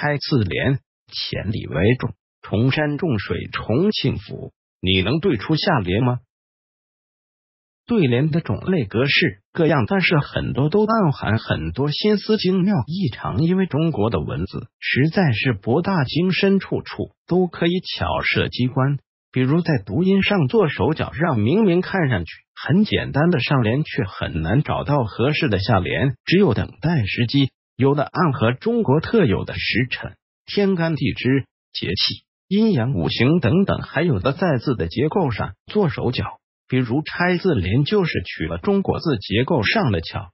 开次联千里为重，重山重水重庆府，你能对出下联吗？对联的种类格式各样，但是很多都暗含很多心思精妙异常。因为中国的文字实在是博大精深，处处都可以巧设机关。比如在读音上做手脚，让明明看上去很简单的上联，却很难找到合适的下联。只有等待时机。有的暗合中国特有的时辰、天干地支、节气、阴阳五行等等，还有的在字的结构上做手脚，比如拆字联就是取了中国字结构上的巧。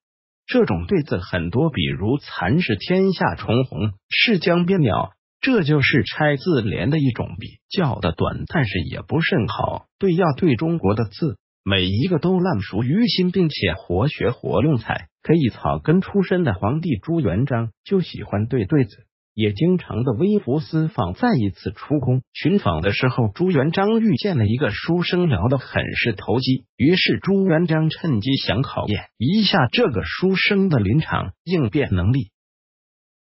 这种对字很多，比如“残是天下重红是江边鸟”，这就是拆字联的一种比较的短，但是也不甚好对，要对中国的字。每一个都烂熟于心，并且活学活用。才可以草根出身的皇帝朱元璋就喜欢对对子，也经常的微服私访。再一次出宫寻访的时候，朱元璋遇见了一个书生，聊的很是投机。于是朱元璋趁机想考验一下这个书生的临场应变能力，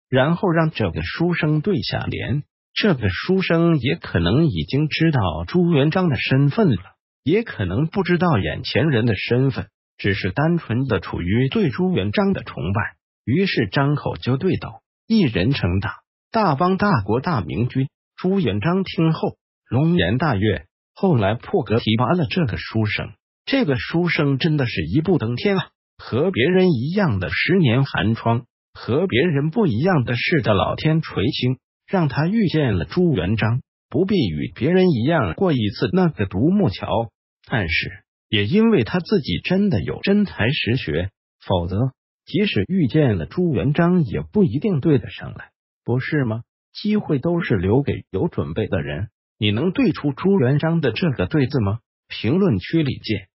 然后让这个书生对下联。这个书生也可能已经知道朱元璋的身份了。也可能不知道眼前人的身份，只是单纯的处于对朱元璋的崇拜，于是张口就对道：“一人称大，大邦大国，大明君。”朱元璋听后，龙颜大悦。后来破格提拔了这个书生。这个书生真的是一步登天啊！和别人一样的十年寒窗，和别人不一样的，是的，老天垂青，让他遇见了朱元璋，不必与别人一样过一次那个独木桥。但是也因为他自己真的有真才实学，否则即使遇见了朱元璋，也不一定对得上来，不是吗？机会都是留给有准备的人。你能对出朱元璋的这个对字吗？评论区里见。